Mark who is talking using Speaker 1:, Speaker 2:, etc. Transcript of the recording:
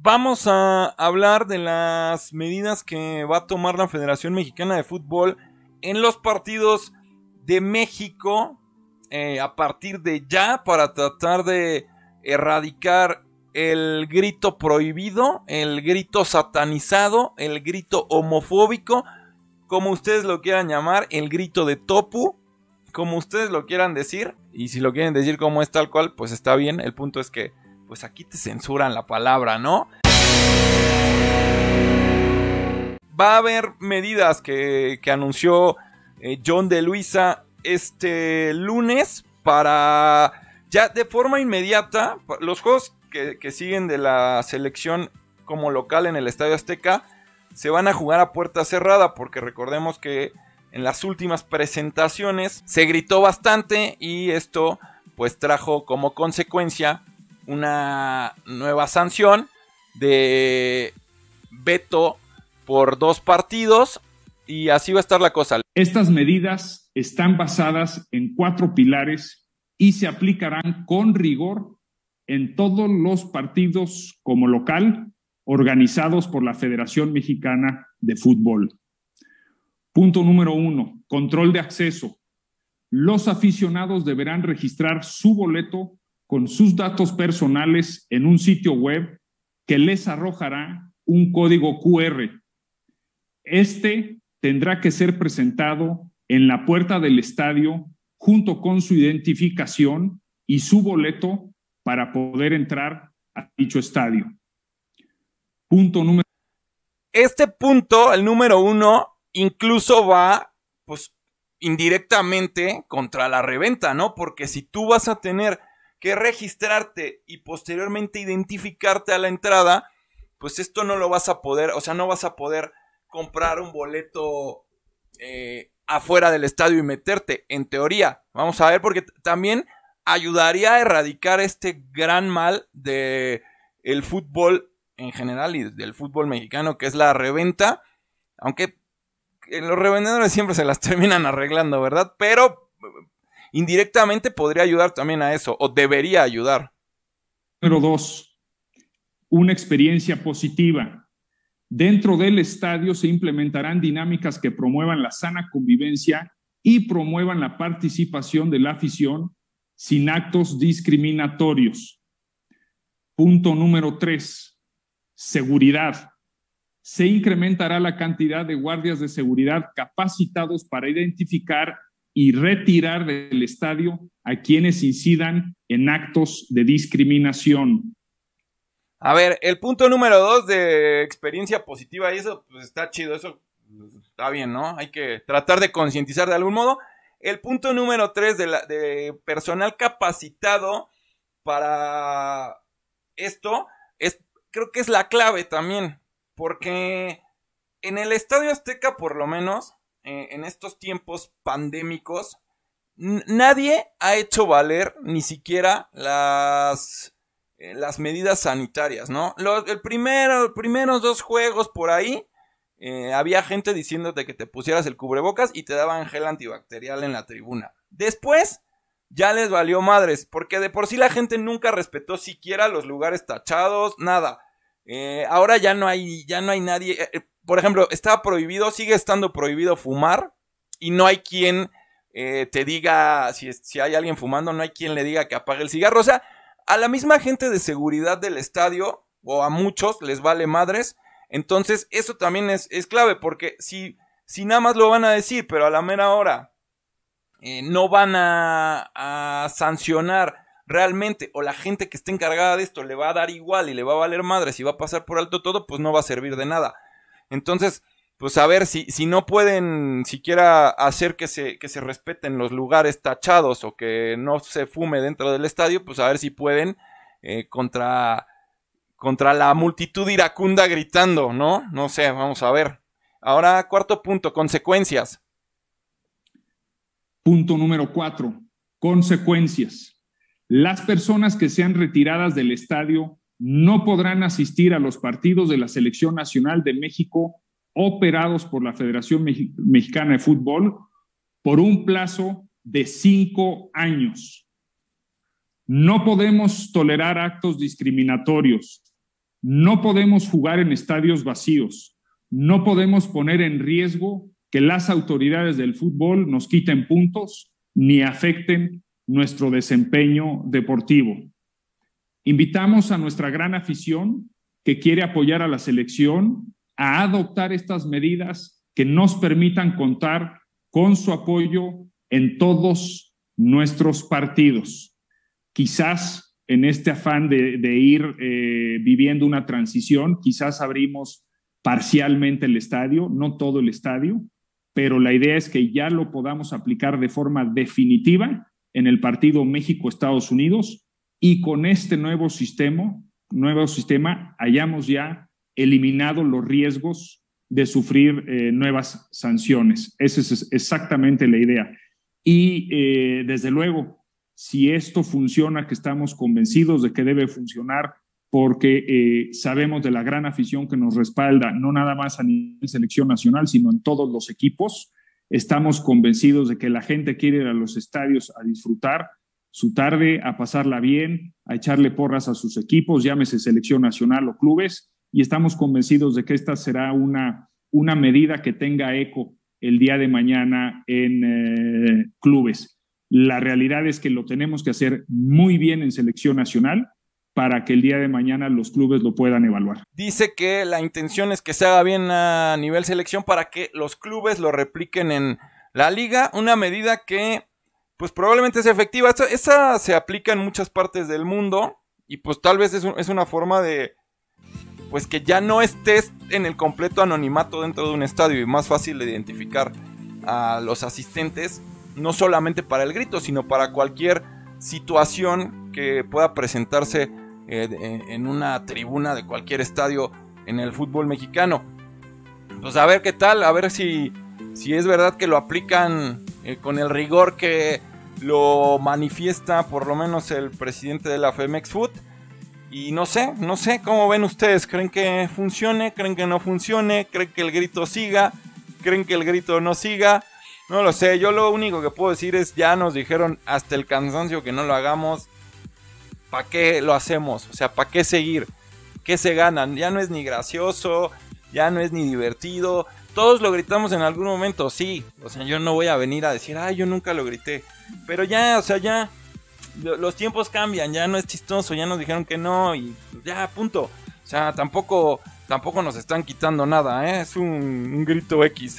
Speaker 1: Vamos a hablar de las medidas que va a tomar la Federación Mexicana de Fútbol en los partidos de México eh, a partir de ya para tratar de erradicar el grito prohibido, el grito satanizado, el grito homofóbico, como ustedes lo quieran llamar, el grito de topu, como ustedes lo quieran decir, y si lo quieren decir como es tal cual, pues está bien, el punto es que pues aquí te censuran la palabra, ¿no? Va a haber medidas que, anunció eh, John de Luisa este lunes para ya de forma inmediata los juegos que, que siguen de la selección como local en el Estadio Azteca se van a jugar a puerta cerrada porque recordemos que en las últimas presentaciones se gritó bastante y esto pues trajo como consecuencia una nueva sanción de
Speaker 2: veto por dos partidos y así va a estar la cosa. Estas medidas están basadas en cuatro pilares y se aplicarán con rigor en todos los partidos como local organizados por la Federación Mexicana de Fútbol. Punto número uno, control de acceso. Los aficionados deberán registrar su boleto con sus datos personales en un sitio web que les arrojará un código QR. Este tendrá que ser presentado en la puerta del estadio junto con su identificación y su boleto para poder entrar a dicho estadio. Punto número.
Speaker 1: Este punto, el número uno, incluso va, pues, indirectamente contra la reventa, ¿no? Porque si tú vas a tener que registrarte y posteriormente identificarte a la entrada, pues esto no lo vas a poder, o sea, no vas a poder comprar un boleto eh, afuera del estadio y meterte, en teoría. Vamos a ver, porque también ayudaría a erradicar este gran mal de el fútbol en general y del fútbol mexicano, que es la reventa. Aunque los revendedores siempre se las terminan arreglando, ¿verdad? Pero indirectamente podría ayudar también a eso, o debería ayudar.
Speaker 2: Número dos, una experiencia positiva. Dentro del estadio se implementarán dinámicas que promuevan la sana convivencia y promuevan la participación de la afición sin actos discriminatorios. Punto número tres, seguridad. Se incrementará la cantidad de guardias de seguridad capacitados para identificar y retirar del estadio a quienes incidan en actos de discriminación. A ver, el punto número dos de experiencia
Speaker 1: positiva y eso pues, está chido, eso pues, está bien, ¿no? Hay que tratar de concientizar de algún modo. El punto número tres de, personal capacitado para esto es, creo que es la clave también, porque en el Estadio Azteca por lo menos eh, en estos tiempos pandémicos, nadie ha hecho valer ni siquiera las, eh, las medidas sanitarias, ¿no? Los, el primeros dos juegos por ahí, eh, había gente diciéndote que te pusieras el cubrebocas y te daban gel antibacterial en la tribuna. Después, ya les valió madres, porque de por sí la gente nunca respetó siquiera los lugares tachados, nada. Eh, ahora ya no hay, ya no hay nadie. Eh, eh, por ejemplo, está prohibido, sigue estando prohibido fumar y no hay quien te diga, si, si, hay alguien fumando, no hay quien le diga que apague el cigarro. O sea, a la misma gente de seguridad del estadio, o a muchos, les vale madres. Entonces, eso también es, clave, porque si, si nada más lo van a decir, pero a la mera hora no van a sancionar realmente o la gente que esté encargada de esto le va a dar igual y le va a valer madre si va a pasar por alto todo, pues no va a servir de nada. Entonces, pues a ver si, si no pueden siquiera hacer que se, que se respeten los lugares tachados o que no se fume dentro del estadio, pues a ver si pueden eh, contra, contra la multitud iracunda gritando, ¿no? No sé, vamos a ver. Ahora, cuarto punto, consecuencias.
Speaker 2: Punto número cuatro, consecuencias. Las personas que sean retiradas del estadio no podrán asistir a los partidos de la Selección Nacional de México operados por la Federación Mexicana de Fútbol por un plazo de cinco años. No podemos tolerar actos discriminatorios. No podemos jugar en estadios vacíos. No podemos poner en riesgo que las autoridades del fútbol nos quiten puntos ni afecten nuestro desempeño deportivo. Invitamos a nuestra gran afición que quiere apoyar a la selección a adoptar estas medidas que nos permitan contar con su apoyo en todos nuestros partidos. Quizás en este afán de, ir eh, viviendo una transición, quizás abrimos parcialmente el estadio, no todo el estadio, pero la idea es que ya lo podamos aplicar de forma definitiva en el partido México-Estados Unidos y con este nuevo sistema, nuevo sistema hayamos ya eliminado los riesgos de sufrir eh, nuevas sanciones. Esa es exactamente la idea. Y eh, desde luego, si esto funciona, que estamos convencidos de que debe funcionar, porque eh, sabemos de la gran afición que nos respalda, no nada más a nivel selección nacional, sino en todos los equipos, Estamos convencidos de que la gente quiere ir a los estadios a disfrutar su tarde, a pasarla bien, a echarle porras a sus equipos, llámese selección nacional o clubes, y estamos convencidos de que esta será una, una medida que tenga eco el día de mañana en eh, clubes. La realidad es que lo tenemos que hacer muy bien en selección nacional, para que el día de mañana los clubes lo puedan evaluar. Dice que la intención es que se
Speaker 1: haga bien a nivel selección para que los clubes lo repliquen en la liga, una medida que pues probablemente sea efectiva. Esa, se aplica en muchas partes del mundo y pues tal vez es, es una forma de pues que ya no estés en el completo anonimato dentro de un estadio y más fácil de identificar a los asistentes, no solamente para el grito, sino para cualquier situación que pueda presentarse eh, en una tribuna de cualquier estadio en el fútbol mexicano. Pues a ver qué tal, a ver si, si es verdad que lo aplican eh, con el rigor que lo manifiesta por lo menos el presidente de la Femex Foot. Y no sé, no sé cómo ven ustedes. ¿Creen que funcione? ¿Creen que no funcione? ¿Creen que el grito siga? ¿Creen que el grito no siga? No lo sé, yo lo único que puedo decir es ya nos dijeron hasta el cansancio que no lo hagamos. ¿Para qué lo hacemos? O sea, ¿para qué seguir? ¿Qué se ganan? Ya no es ni gracioso, ya no es ni divertido. Todos lo gritamos en algún momento, sí. O sea, yo no voy a venir a decir, ay, yo nunca lo grité. Pero ya, o sea, ya los tiempos cambian, ya no es chistoso, ya nos dijeron que no y ya, punto. O sea, tampoco, tampoco nos están quitando
Speaker 2: nada, ¿eh? es un, un grito X.